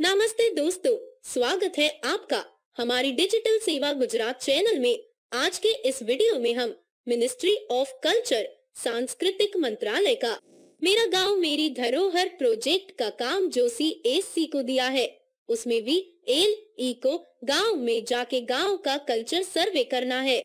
नमस्ते दोस्तों स्वागत है आपका हमारी डिजिटल सेवा गुजरात चैनल में आज के इस वीडियो में हम मिनिस्ट्री ऑफ कल्चर सांस्कृतिक मंत्रालय का मेरा गांव मेरी धरोहर प्रोजेक्ट का काम जो सी एस सी को दिया है उसमें भी एल ई e को गांव में जाके गांव का कल्चर सर्वे करना है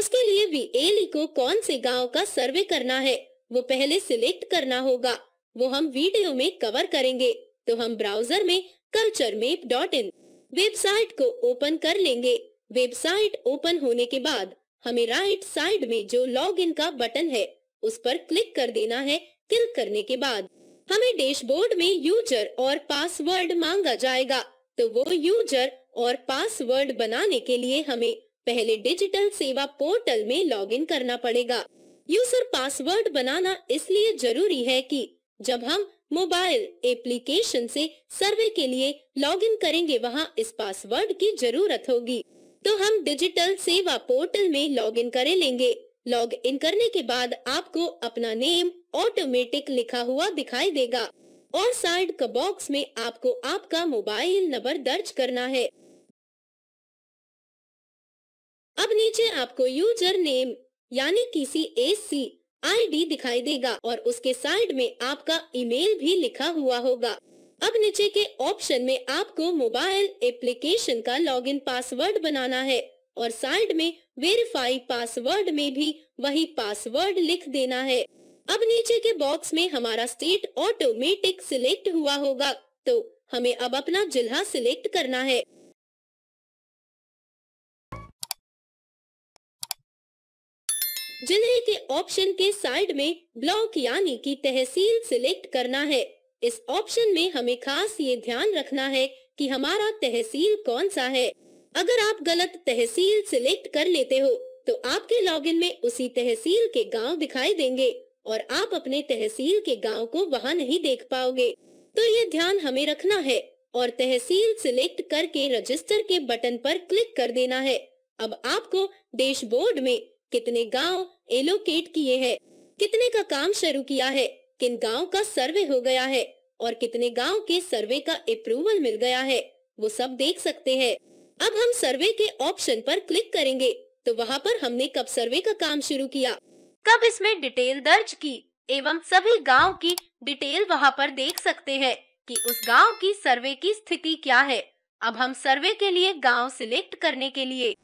उसके लिए भी एल ई e को कौन से गांव का सर्वे करना है वो पहले सिलेक्ट करना होगा वो हम वीडियो में कवर करेंगे तो हम ब्राउजर में culture map dot in website को ओपन कर लेंगे वेबसाइट ओपन होने के बाद हमें राइट साइड में जो लॉग इन का बटन है उस पर क्लिक कर देना है क्लिक करने के बाद हमें डैशबोर्ड में यूजर और पासवर्ड मांगा जाएगा तो वो यूजर और पासवर्ड बनाने के लिए हमें पहले डिजिटल सेवा पोर्टल में लॉगिन करना पड़ेगा यूजर पासवर्ड बनाना इसलिए जरूरी है कि जब हम मोबाइल एप्लीकेशन से सर्वे के लिए लॉगिन करेंगे वहां इस पासवर्ड की जरूरत होगी तो हम डिजिटल सेवा पोर्टल में लॉगिन कर लेंगे लॉग इन करने के बाद आपको अपना नेम ऑटोमेटिक लिखा हुआ दिखाई देगा और साइड का बॉक्स में आपको आपका मोबाइल नंबर दर्ज करना है अब नीचे आपको यूजर नेम यानी किसी एसी आईडी दिखाई देगा और उसके साइड में आपका ईमेल भी लिखा हुआ होगा अब नीचे के ऑप्शन में आपको मोबाइल एप्लीकेशन का लॉगिन पासवर्ड बनाना है और साइड में वेरीफाई पासवर्ड में भी वही पासवर्ड लिख देना है अब नीचे के बॉक्स में हमारा स्टेट ऑटोमेटिक सिलेक्ट हुआ होगा तो हमें अब अपना जिला सिलेक्ट करना है जिले के ऑप्शन के साइड में ब्लॉक यानी कि तहसील सिलेक्ट करना है इस ऑप्शन में हमें खास ये ध्यान रखना है कि हमारा तहसील कौन सा है अगर आप गलत तहसील सिलेक्ट कर लेते हो तो आपके लॉगिन में उसी तहसील के गांव दिखाई देंगे और आप अपने तहसील के गांव को वहां नहीं देख पाओगे तो ये ध्यान हमें रखना है और तहसील सिलेक्ट करके रजिस्टर के बटन पर क्लिक कर देना है अब आपको डैशबोर्ड में कितने गांव एलोकेट किए हैं कितने का काम शुरू किया है किन गांव का सर्वे हो गया है और कितने गांव के सर्वे का अप्रूवल मिल गया है वो सब देख सकते हैं अब हम सर्वे के ऑप्शन पर क्लिक करेंगे तो वहाँ पर हमने कब सर्वे का काम शुरू किया कब इसमें डिटेल दर्ज की एवं सभी गांव की डिटेल वहाँ पर देख सकते हैं कि उस गांव की सर्वे की स्थिति क्या है अब हम सर्वे के लिए गांव सिलेक्ट करने के लिए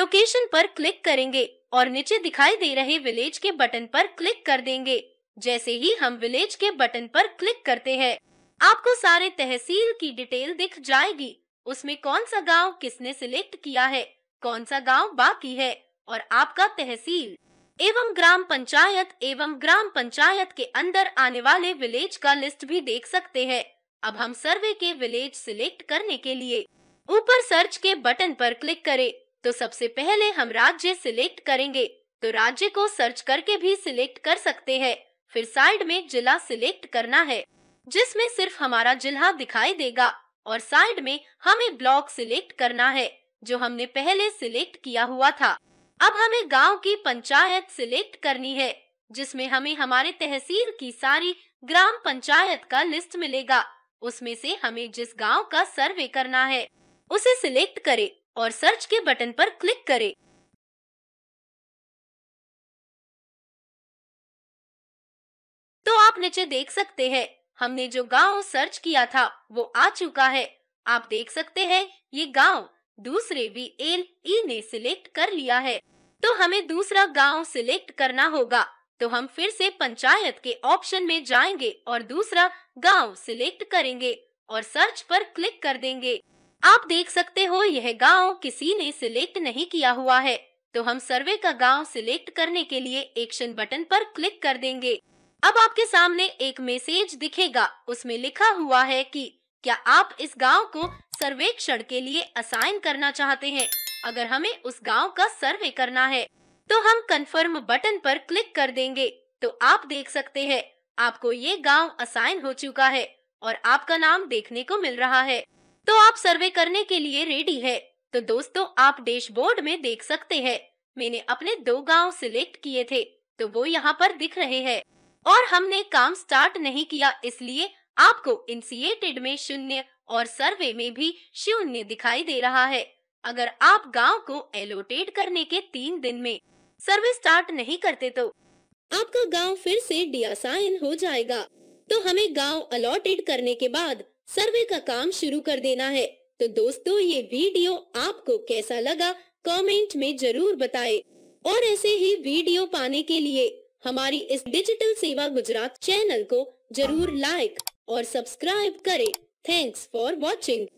लोकेशन पर क्लिक करेंगे और नीचे दिखाई दे रहे विलेज के बटन पर क्लिक कर देंगे जैसे ही हम विलेज के बटन पर क्लिक करते हैं आपको सारे तहसील की डिटेल दिख जाएगी उसमें कौन सा गांव किसने सिलेक्ट किया है कौन सा गांव बाकी है और आपका तहसील एवं ग्राम पंचायत एवं ग्राम पंचायत के अंदर आने वाले विलेज का लिस्ट भी देख सकते हैं अब हम सर्वे के विलेज सिलेक्ट करने के लिए ऊपर सर्च के बटन पर क्लिक करें तो सबसे पहले हम राज्य सिलेक्ट करेंगे तो राज्य को सर्च करके भी सिलेक्ट कर सकते हैं फिर साइड में जिला सिलेक्ट करना है जिसमें सिर्फ हमारा जिला दिखाई देगा और साइड में हमें ब्लॉक सिलेक्ट करना है जो हमने पहले सिलेक्ट किया हुआ था अब हमें गांव की पंचायत सिलेक्ट करनी है जिसमें हमें हमारे तहसील की सारी ग्राम पंचायत का लिस्ट मिलेगा उसमें से हमें जिस गांव का सर्वे करना है उसे सिलेक्ट करें और सर्च के बटन पर क्लिक करें तो आप नीचे देख सकते हैं हमने जो गांव सर्च किया था वो आ चुका है आप देख सकते हैं ये गांव दूसरे भी एल ई e ने सिलेक्ट कर लिया है तो हमें दूसरा गांव सिलेक्ट करना होगा तो हम फिर से पंचायत के ऑप्शन में जाएंगे और दूसरा गांव सिलेक्ट करेंगे और सर्च पर क्लिक कर देंगे आप देख सकते हो यह गांव किसी ने सिलेक्ट नहीं किया हुआ है तो हम सर्वे का गांव सिलेक्ट करने के लिए एक्शन बटन पर क्लिक कर देंगे अब आपके सामने एक मैसेज दिखेगा उसमें लिखा हुआ है कि क्या आप इस गांव को सर्वेक्षण के लिए असाइन करना चाहते हैं अगर हमें उस गांव का सर्वे करना है तो हम कंफर्म बटन पर क्लिक कर देंगे तो आप देख सकते हैं आपको ये गांव असाइन हो चुका है और आपका नाम देखने को मिल रहा है तो आप सर्वे करने के लिए रेडी है तो दोस्तों आप डैशबोर्ड में देख सकते हैं मैंने अपने दो गांव सिलेक्ट किए थे तो वो यहाँ पर दिख रहे हैं और हमने काम स्टार्ट नहीं किया इसलिए आपको इंसिएटेड में शून्य और सर्वे में भी शून्य दिखाई दे रहा है अगर आप गांव को एलोटेट करने के तीन दिन में सर्वे स्टार्ट नहीं करते तो आपका गांव फिर से डिया हो जाएगा तो हमें गांव अलॉटेड करने के बाद सर्वे का काम शुरू कर देना है तो दोस्तों ये वीडियो आपको कैसा लगा कमेंट में जरूर बताएं और ऐसे ही वीडियो पाने के लिए हमारी इस डिजिटल सेवा गुजरात चैनल को जरूर लाइक और सब्सक्राइब करें थैंक्स फॉर वॉचिंग